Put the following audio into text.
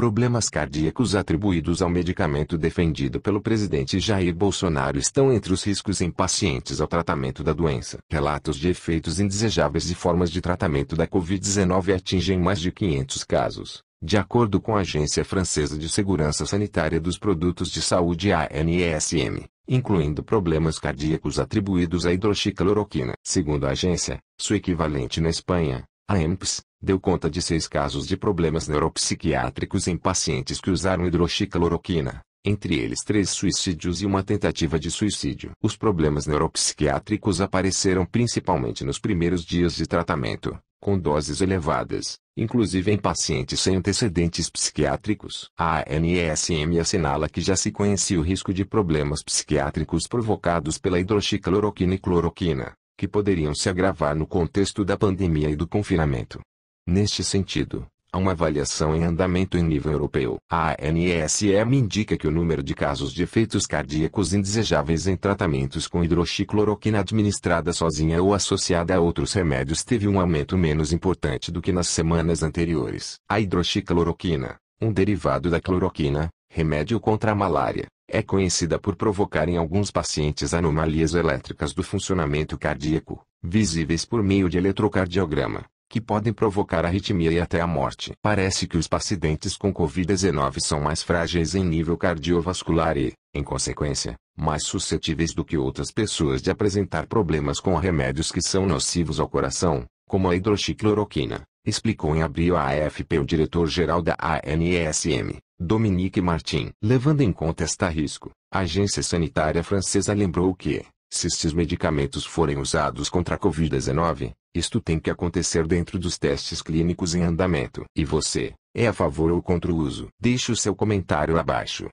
Problemas cardíacos atribuídos ao medicamento defendido pelo presidente Jair Bolsonaro estão entre os riscos em pacientes ao tratamento da doença. Relatos de efeitos indesejáveis e formas de tratamento da Covid-19 atingem mais de 500 casos, de acordo com a Agência Francesa de Segurança Sanitária dos Produtos de Saúde ANSM, incluindo problemas cardíacos atribuídos à hidroxicloroquina. Segundo a agência, sua equivalente na Espanha, a EMPS deu conta de seis casos de problemas neuropsiquiátricos em pacientes que usaram hidroxicloroquina, entre eles três suicídios e uma tentativa de suicídio. Os problemas neuropsiquiátricos apareceram principalmente nos primeiros dias de tratamento, com doses elevadas, inclusive em pacientes sem antecedentes psiquiátricos. A ANSM assinala que já se conhecia o risco de problemas psiquiátricos provocados pela hidroxicloroquina e cloroquina, que poderiam se agravar no contexto da pandemia e do confinamento. Neste sentido, Há uma avaliação em andamento em nível europeu. A ANSM indica que o número de casos de efeitos cardíacos indesejáveis em tratamentos com hidroxicloroquina administrada sozinha ou associada a outros remédios teve um aumento menos importante do que nas semanas anteriores. A hidroxicloroquina, um derivado da cloroquina, remédio contra a malária, é conhecida por provocar em alguns pacientes anomalias elétricas do funcionamento cardíaco, visíveis por meio de eletrocardiograma, que podem provocar arritmia e até a morte. Parece que os pacientes com Covid-19 são mais frágeis em nível cardiovascular e, em consequência, mais suscetíveis do que outras pessoas de apresentar problemas com remédios que são nocivos ao coração, como a hidroxicloroquina, explicou em abril a AFP o diretor-geral da ANSM. Dominique Martin. Levando em conta este risco, a agência sanitária francesa lembrou que, se estes medicamentos forem usados contra a Covid-19, isto tem que acontecer dentro dos testes clínicos em andamento. E você, é a favor ou contra o uso? Deixe o seu comentário abaixo.